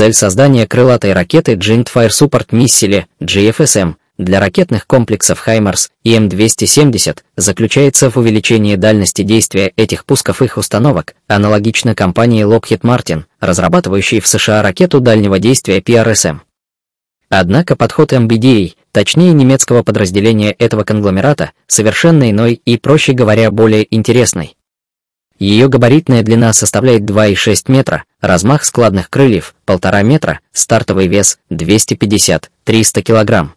Цель создания крылатой ракеты Joint Fire Support Missile GFSM для ракетных комплексов HIMARS и М270 заключается в увеличении дальности действия этих пусков их установок, аналогично компании Lockheed Martin, разрабатывающей в США ракету дальнего действия PRSM. Однако подход MBDA, точнее немецкого подразделения этого конгломерата, совершенно иной и, проще говоря, более интересный. Ее габаритная длина составляет 2,6 метра, размах складных крыльев – 1,5 метра, стартовый вес – 250-300 килограмм.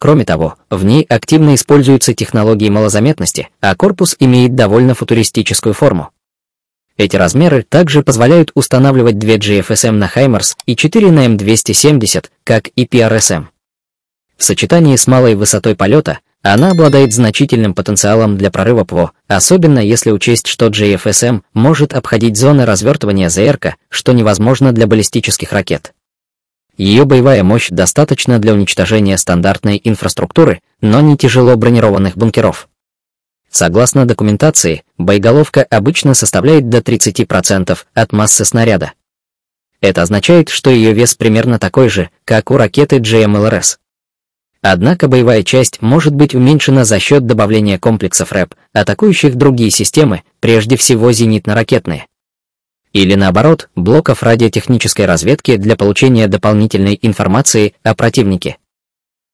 Кроме того, в ней активно используются технологии малозаметности, а корпус имеет довольно футуристическую форму. Эти размеры также позволяют устанавливать 2 GFSM на HIMARS и 4 на м 270 как и PRSM. В сочетании с малой высотой полета она обладает значительным потенциалом для прорыва ПВО, особенно если учесть, что GFSM эм может обходить зоны развертывания ЗРК, что невозможно для баллистических ракет. Ее боевая мощь достаточна для уничтожения стандартной инфраструктуры, но не тяжело бронированных бункеров. Согласно документации, боеголовка обычно составляет до 30% от массы снаряда. Это означает, что ее вес примерно такой же, как у ракеты GMLRS. Однако боевая часть может быть уменьшена за счет добавления комплексов РЭП, атакующих другие системы, прежде всего зенитно-ракетные. Или наоборот, блоков радиотехнической разведки для получения дополнительной информации о противнике.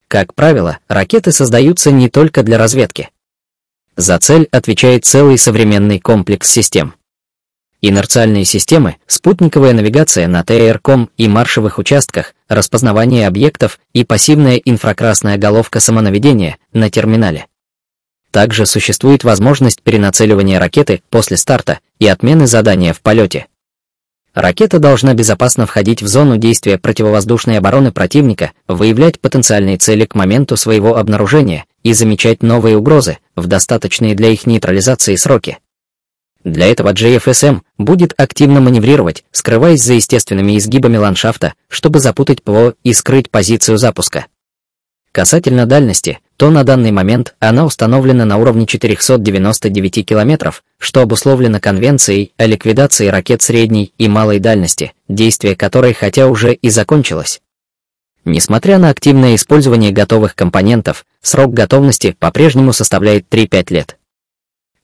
Как правило, ракеты создаются не только для разведки. За цель отвечает целый современный комплекс систем инерциальные системы, спутниковая навигация на ТРКом и маршевых участках, распознавание объектов и пассивная инфракрасная головка самонаведения на терминале. Также существует возможность перенацеливания ракеты после старта и отмены задания в полете. Ракета должна безопасно входить в зону действия противовоздушной обороны противника, выявлять потенциальные цели к моменту своего обнаружения и замечать новые угрозы в достаточные для их нейтрализации сроки. Для этого JFSM эм будет активно маневрировать, скрываясь за естественными изгибами ландшафта, чтобы запутать ПВО и скрыть позицию запуска. Касательно дальности, то на данный момент она установлена на уровне 499 км, что обусловлено конвенцией о ликвидации ракет средней и малой дальности, действие которой хотя уже и закончилось. Несмотря на активное использование готовых компонентов, срок готовности по-прежнему составляет 3-5 лет.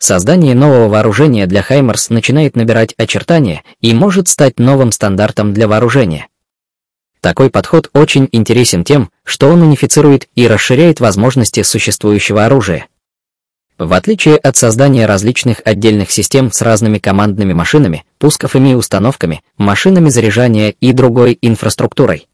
Создание нового вооружения для «Хаймарс» начинает набирать очертания и может стать новым стандартом для вооружения. Такой подход очень интересен тем, что он унифицирует и расширяет возможности существующего оружия. В отличие от создания различных отдельных систем с разными командными машинами, пусковыми установками, машинами заряжания и другой инфраструктурой,